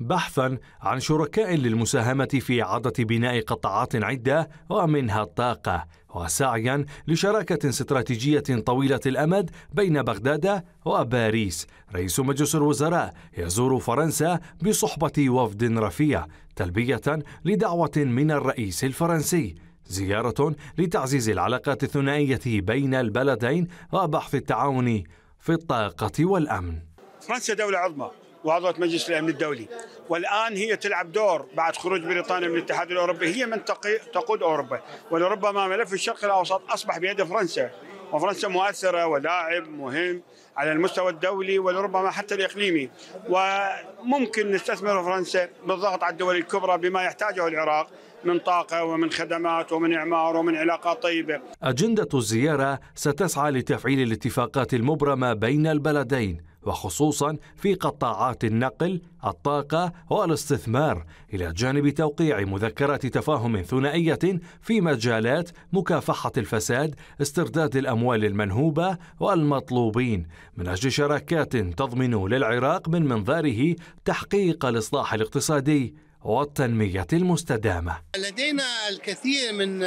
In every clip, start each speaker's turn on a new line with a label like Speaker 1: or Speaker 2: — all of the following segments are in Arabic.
Speaker 1: بحثا عن شركاء للمساهمة في إعادة بناء قطاعات عدة ومنها الطاقة وسعيا لشراكة استراتيجية طويلة الأمد بين بغداد وباريس رئيس مجلس الوزراء يزور فرنسا بصحبة وفد رفيع تلبية لدعوة من الرئيس الفرنسي زيارة لتعزيز العلاقات الثنائية بين البلدين وبحث التعاون في الطاقة والأمن
Speaker 2: فرنسا دولة عظمى وعضوة مجلس الأمن الدولي والآن هي تلعب دور بعد خروج بريطانيا من الاتحاد الأوروبي هي من تقود أوروبا ولربما ملف الشرق الأوسط أصبح بيد فرنسا وفرنسا مؤثرة ولاعب مهم على المستوى الدولي ولربما حتى الإقليمي وممكن نستثمر فرنسا بالضغط على الدول الكبرى بما يحتاجه العراق من طاقة ومن خدمات ومن إعمار ومن علاقات طيبة
Speaker 1: أجندة الزيارة ستسعى لتفعيل الاتفاقات المبرمة بين البلدين وخصوصا في قطاعات النقل، الطاقة والاستثمار، إلى جانب توقيع مذكرة تفاهم ثنائية في مجالات مكافحة الفساد، استرداد الأموال المنهوبة والمطلوبين، من أجل شراكات تضمن للعراق من منظاره تحقيق الإصلاح الاقتصادي والتنمية المستدامة.
Speaker 3: لدينا الكثير من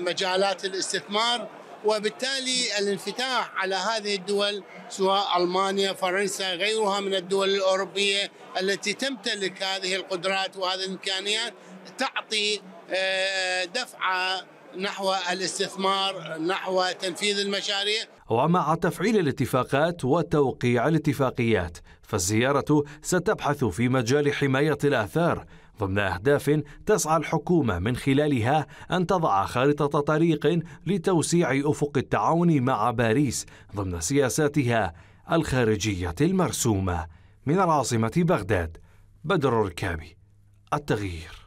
Speaker 3: مجالات الاستثمار وبالتالي الانفتاح على هذه الدول سواء المانيا فرنسا غيرها من الدول الاوروبيه التي تمتلك هذه القدرات وهذه الامكانيات تعطي آه، دفعه نحو الاستثمار نحو تنفيذ المشاريع
Speaker 1: ومع تفعيل الاتفاقات وتوقيع الاتفاقيات فالزيارة ستبحث في مجال حماية الآثار ضمن أهداف تسعى الحكومة من خلالها أن تضع خارطة طريق لتوسيع أفق التعاون مع باريس ضمن سياساتها الخارجية المرسومة من العاصمة بغداد بدر الركابي التغيير